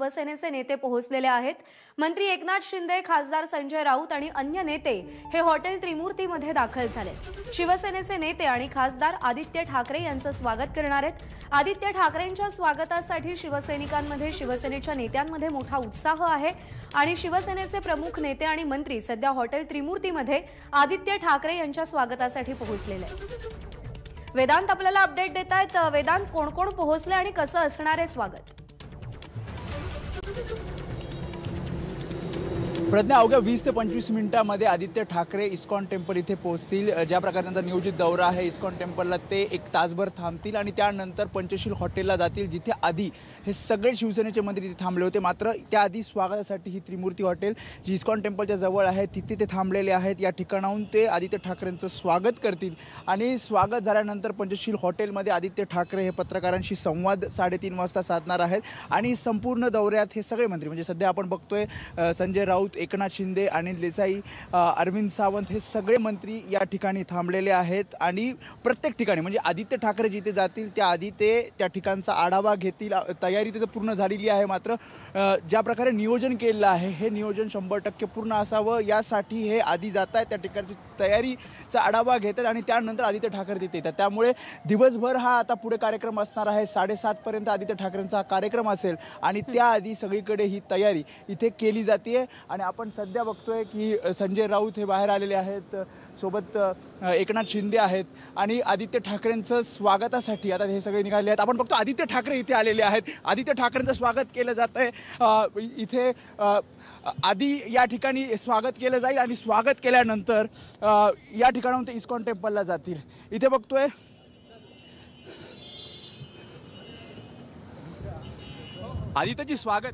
शिवसेनेचे नेते पोहोचलेले आहेत मंत्री एकनाथ शिंदे खासदार संजय राऊत आणि अन्य नेते हे हॉटेल त्रिमूर्तीमध्ये दाखल झाले शिवसेनेचे नेते आणि खासदार आदित्य ठाकरे यांचं स्वागत करणार आहेत आदित्य ठाकरेंच्या स्वागतासाठी शिवसैनिकांमध्ये शिवसेनेच्या नेत्यांमध्ये मोठा उत्साह आहे आणि शिवसेनेचे प्रमुख नेते आणि मंत्री सध्या हॉटेल त्रिमूर्तीमध्ये आदित्य ठाकरे यांच्या स्वागतासाठी पोहोचलेले वेदांत आपल्याला अपडेट देत आहेत वेदांत कोण कोण पोहोचले आणि कसं असणार आहे स्वागत प्रज्ञा अवघ्या वीस ते पंचवीस मिनिटांमध्ये आदित्य ठाकरे इस्कॉन टेम्पल इथे पोहोचतील ज्या प्रकारे त्यांचा नियोजित दौरा आहे इस्कॉन टेम्पलला ते एक तासभर थांबतील आणि त्यानंतर पंचशील हॉटेलला जातील जिथे आधी हे सगळे शिवसेनेचे मंत्री तिथे थांबले होते मात्र त्याआधी स्वागतासाठी ही त्रिमूर्ती हॉटेल जी इस्कॉन टेम्पलच्या जवळ आहे तिथे ते थांबलेले आहेत या ठिकाणाहून ते आदित्य ठाकरेंचं स्वागत करतील आणि स्वागत झाल्यानंतर पंचशील हॉटेलमध्ये आदित्य ठाकरे हे पत्रकारांशी संवाद साडेतीन वाजता साधणार आहेत आणि संपूर्ण दौऱ्यात हे सगळे मंत्री म्हणजे सध्या आपण बघतोय संजय राऊत एकनाथ शिंदे अनिल देसाई अरविंद सावंत हे सगळे मंत्री या ठिकाणी थांबलेले आहेत आणि प्रत्येक ठिकाणी म्हणजे आदित्य ठाकरे जिथे जातील त्याआधी ते त्या ठिकाणचा आढावा घेतील तयारी तिथं पूर्ण झालेली आहे मात्र ज्या प्रकारे नियोजन केलेलं आहे हे नियोजन शंभर टक्के पूर्ण असावं यासाठी हे आधी जात आहेत त्या ठिकाणची तयारीचा आढावा आहेत आणि त्यानंतर आदित्य ठाकरे तिथे येतात त्यामुळे दिवसभर हा आता पुढे कार्यक्रम असणार आहे साडेसातपर्यंत आदित्य ठाकरेंचा हा कार्यक्रम असेल आणि त्याआधी सगळीकडे ही तयारी इथे केली जाते आणि आपण सध्या बघतोय की संजय राऊत हे बाहेर आलेले आहेत सोबत एकनाथ शिंदे आहेत आणि आदित्य ठाकरेंचं स्वागतासाठी आता हे सगळे निघाले आहेत आपण बघतो आदित्य ठाकरे इथे आलेले आहेत आदित्य ठाकरेंचं स्वागत केलं जात आहे इथे आधी या ठिकाणी स्वागत केलं जाईल आणि स्वागत केल्यानंतर या ठिकाणाहून ते इस्कॉन टेम्पलला जातील इथे बघतोय आदित्यची स्वागत